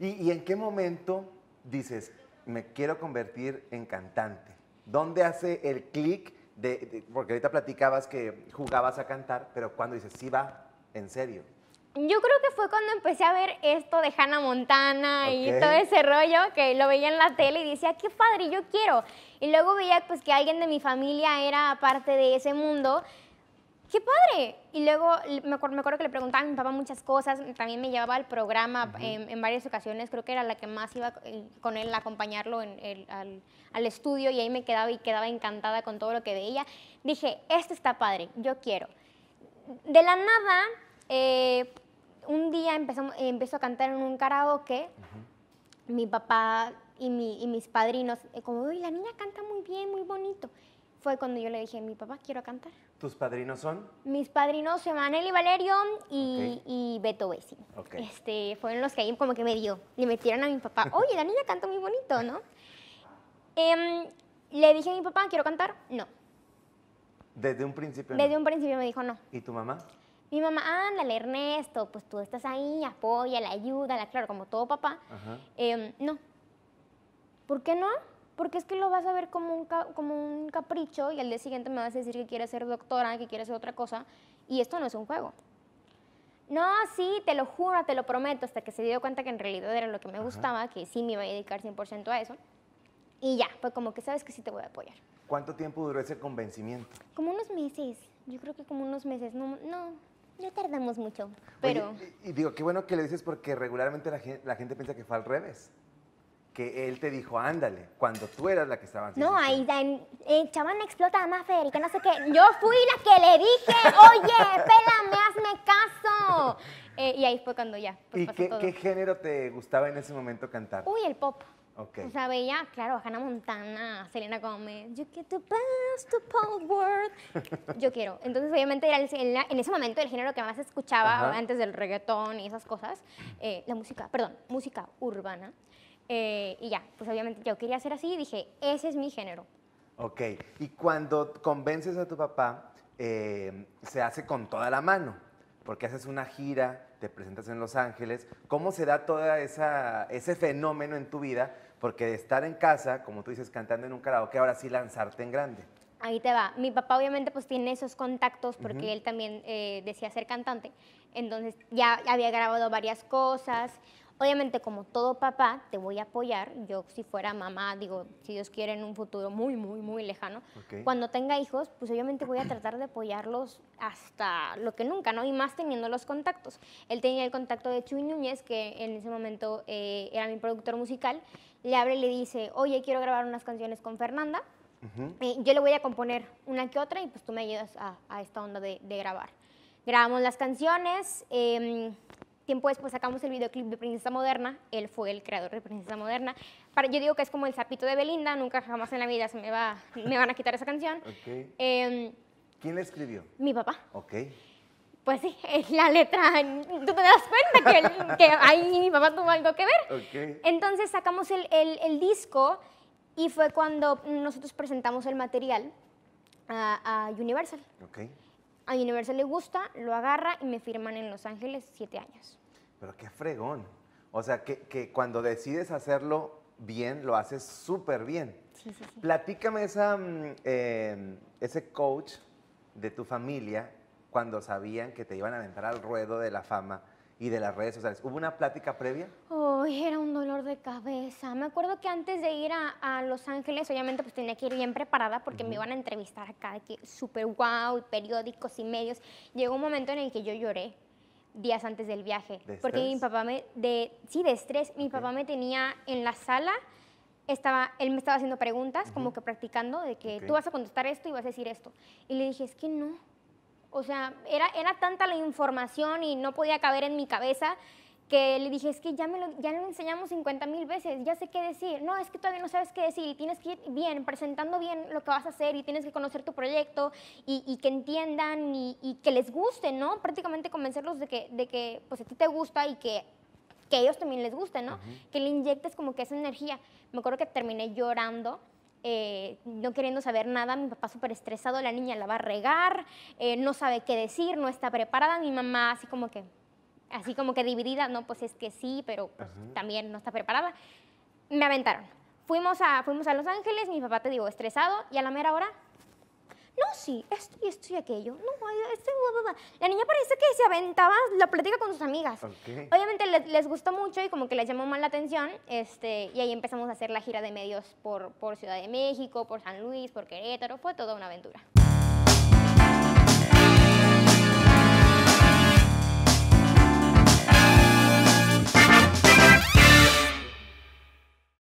¿Y, en qué momento dices, me quiero convertir en cantante? ¿Dónde hace el clic? De, porque ahorita platicabas que jugabas a cantar, pero cuando dices, sí va, en serio. Yo creo que fue cuando empecé a ver esto de Hannah Montana y todo ese rollo que lo veía en la tele y decía, qué padre, yo quiero. Y luego veía pues que alguien de mi familia era parte de ese mundo ¡Qué padre! Y luego me acuerdo, que le preguntaba a mi papá muchas cosas, también me llevaba al programa em, en, varias ocasiones, creo que era la que más iba eh, con él a acompañarlo al, estudio y ahí me quedaba y quedaba encantada con todo lo que veía. Dije, esto está padre, yo quiero. De la nada, eh, un día empezó, a cantar en un karaoke, mi papá y, y mis padrinos, eh, como, uy, la niña canta muy bien, muy bonito fue cuando yo le dije, mi papá, quiero cantar. ¿Tus padrinos son? Mis padrinos son y Valerio y, Beto Bessi. Este, fueron los que ahí como que me dio, le metieron a mi papá, oye, la niña canta muy bonito, ¿no? Em, le dije a mi papá, quiero cantar, no. ¿Desde un principio? Desde un principio me dijo no. ¿Y tu mamá? Mi mamá, ándale, Ernesto, pues tú estás ahí, ayuda, ayúdala, claro, como todo papá. Em, no. ¿Por qué no? porque es que lo vas a ver como un, como un capricho y al día siguiente me vas a decir que quiere ser doctora, que quiere ser otra cosa, y esto no es un juego. No, sí, te lo juro, te lo prometo, hasta que se dio cuenta que en realidad era lo que me gustaba, que sí me iba a dedicar 100% a eso. Y ya, pues como que sabes que sí te voy a apoyar. ¿Cuánto tiempo duró ese convencimiento? Como unos meses, yo creo que como unos meses, no, no, no tardamos mucho, pero... y, digo, qué bueno que le dices porque regularmente la gente piensa que fue al revés que él te dijo, ándale, cuando tú eras la que estaba No, ahí chaval me explota más, Federica, no sé qué. Yo fui la que le dije, oye, pélame, hazme caso. Eh, y ahí fue cuando ya. Pues, ¿Y qué, género te gustaba en ese momento cantar? Uy, el pop. Okay. O sea, veía, claro, a Hannah Montana, Selena Gomez, You get the best of power world. Yo quiero. Entonces, obviamente, era en, ese momento el género que más escuchaba antes del reggaetón y esas cosas, eh, la música, perdón, música urbana. Eh, y ya, pues obviamente yo quería ser así y dije, ese es mi género. Ok, y cuando convences a tu papá, eh, se hace con toda la mano, porque haces una gira, te presentas en Los Ángeles, ¿cómo se da todo ese fenómeno en tu vida? Porque de estar en casa, como tú dices, cantando en un karaoke, ahora sí lanzarte en grande. Ahí te va. Mi papá obviamente pues tiene esos contactos porque él también eh, decía ser cantante. Entonces ya había grabado varias cosas. Obviamente, como todo papá, te voy a apoyar. Yo, si fuera mamá, digo, si Dios quiere, en un futuro muy, muy, muy lejano, cuando tenga hijos, pues obviamente voy a tratar de apoyarlos hasta lo que nunca, ¿no? Y más teniendo los contactos. Él tenía el contacto de Chuy Núñez, que en ese momento eh, era mi productor musical. Le abre y le dice, oye, quiero grabar unas canciones con Fernanda. Eh, yo le voy a componer una que otra y pues tú me ayudas a, esta onda de, grabar grabamos las canciones. Em, Tiempo después sacamos el videoclip de Princesa Moderna, él fue el creador de Princesa Moderna. yo digo que es como el sapito de Belinda, nunca jamás en la vida se me, va, me van a quitar esa canción. Em, ¿Quién la escribió? Mi papá. Ok. Pues sí, es la letra, tú te das cuenta que, ahí mi papá tuvo algo que ver. Okay. Entonces sacamos el, disco y fue cuando nosotros presentamos el material a, Universal. Okay. A Universal le gusta, lo agarra y me firman en Los Ángeles siete años. Pero qué fregón. O sea, que, cuando decides hacerlo bien, lo haces súper bien. Sí, Platícame esa, mm, em, ese coach de tu familia cuando sabían que te iban a entrar al ruedo de la fama y de las redes sociales. ¿Hubo una plática previa? hoy era un dolor de cabeza. Me acuerdo que antes de ir a, Los Ángeles, obviamente, pues tenía que ir bien preparada porque me iban a entrevistar acá, que súper guau, wow, periódicos y medios. Llegó un momento en el que yo lloré días antes del viaje. ¿De porque estrés? mi papá me, de, sí, de estrés, mi papá me tenía en la sala estaba, él me estaba haciendo preguntas, como que practicando, de que tú vas a contestar esto y vas a decir esto. Y le dije, es que no, o sea, era, era tanta la información y no podía caber en mi cabeza que le dije, es que ya, me lo, ya lo enseñamos 50 mil veces, ya sé qué decir. No, es que todavía no sabes qué decir y tienes que ir bien, presentando bien lo que vas a hacer y tienes que conocer tu proyecto y, que entiendan y, que les guste, ¿no? Prácticamente convencerlos de que, de que pues a ti te gusta y que, que a ellos también les guste, ¿no? Que le inyectes como que esa energía. Me acuerdo que terminé llorando eh, no queriendo saber nada, mi papá súper estresado, la niña la va a regar, eh, no sabe qué decir, no está preparada, mi mamá así como que, así como que dividida, no, pues es que sí, pero pues, también no está preparada. Me aventaron. Fuimos a, fuimos a Los Ángeles, mi papá te digo, estresado, y a la mera hora no, sí, esto y esto y aquello, no, este, La niña parece que se aventaba la plática con sus amigas. Obviamente les, gustó mucho y como que les llamó mal la atención, este, y ahí empezamos a hacer la gira de medios por, por Ciudad de México, por San Luis, por Querétaro, fue toda una aventura.